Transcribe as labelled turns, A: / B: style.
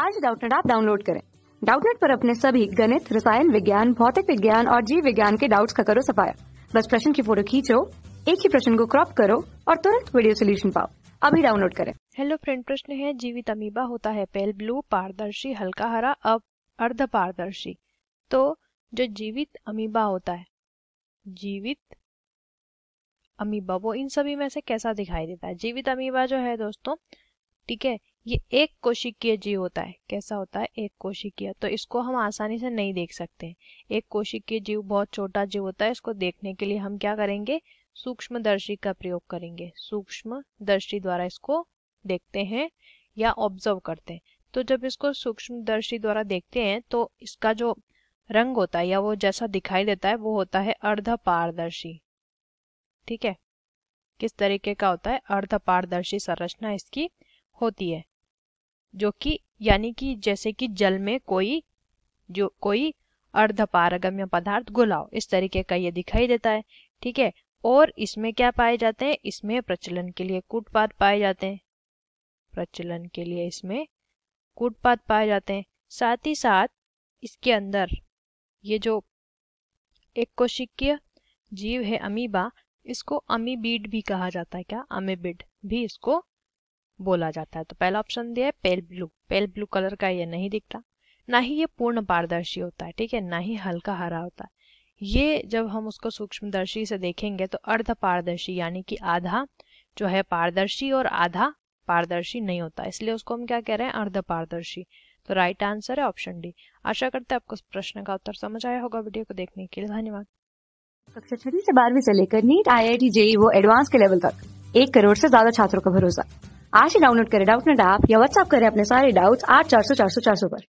A: आज डाउटनेट आप डाउनलोड करें डाउटनेट पर अपने सभी गणित रसायन विज्ञान भौतिक विज्ञान और जीव विज्ञान के डाउट्स का करो सफाया बस प्रश्न की फोटो खींचो एक ही प्रश्न को क्रॉप करो और तुरंत वीडियो सोल्यूशन पाओ अभी डाउनलोड करें
B: हेलो फ्रेंड प्रश्न है जीवित अमीबा होता है पेल ब्लू पारदर्शी हल्का हरा अब अर्ध पारदर्शी तो जो जीवित अमीबा होता है जीवित अमीबा वो इन सभी में से कैसा दिखाई देता है जीवित अमीबा जो है दोस्तों ठीक है ये एक कोशिकीय जीव होता है कैसा होता है एक कोशिकीय तो इसको हम आसानी से नहीं देख सकते एक कोशिकीय जीव बहुत छोटा जीव होता है इसको देखने के लिए हम क्या करेंगे सूक्ष्मदर्शी का प्रयोग करेंगे सूक्ष्मदर्शी द्वारा इसको देखते हैं या ऑब्जर्व करते हैं तो जब इसको सूक्ष्मदर्शी द्वारा देखते हैं तो इसका जो रंग होता है या वो जैसा दिखाई देता है वो होता है अर्ध पारदर्शी ठीक है किस तरीके का होता है अर्ध पारदर्शी संरचना इसकी होती है जो कि यानी कि जैसे कि जल में कोई जो कोई अर्धपारगम्य पदार्थ गुलाव इस तरीके का ये दिखाई देता है ठीक है और इसमें क्या पाए जाते हैं इसमें प्रचलन के लिए कूटपात पाए जाते हैं प्रचलन के लिए इसमें कूटपात पाए जाते हैं साथ ही साथ इसके अंदर ये जो एक कोशिकीय जीव है अमीबा इसको अमीबीड भी कहा जाता है क्या अमीबिड भी इसको बोला जाता है तो पहला ऑप्शन दिया है pale blue pale blue colour का ये नहीं दिखता ना ही ये पूर्ण पारदर्शी होता है ठीक है ना ही हल्का हरा होता है ये जब हम उसको सूक्ष्मदर्शी से देखेंगे तो अर्ध पारदर्शी यानी कि आधा जो है पारदर्शी और आधा पारदर्शी नहीं होता इसलिए उसको हम क्या कह रहे हैं अर्ध पारदर्शी तो राइट आंसर है ऑप्शन डी आशा करते हैं आपको इस प्रश्न का उत्तर समझ आया होगा वीडियो को देखने के लिए धन्यवाद
A: कक्षा छठी से बारहवीं से लेकर NEET I I T JEE वो एडवांस के लेवल तक एक करोड़ से ज्यादा छात्रों का भरोसा आज ही डाउनलोड करें डाउटनेट डाप या व्हाट्सअप करें अपने सारे डाउट्स आठ चार सौ चार सौ चार सौ पर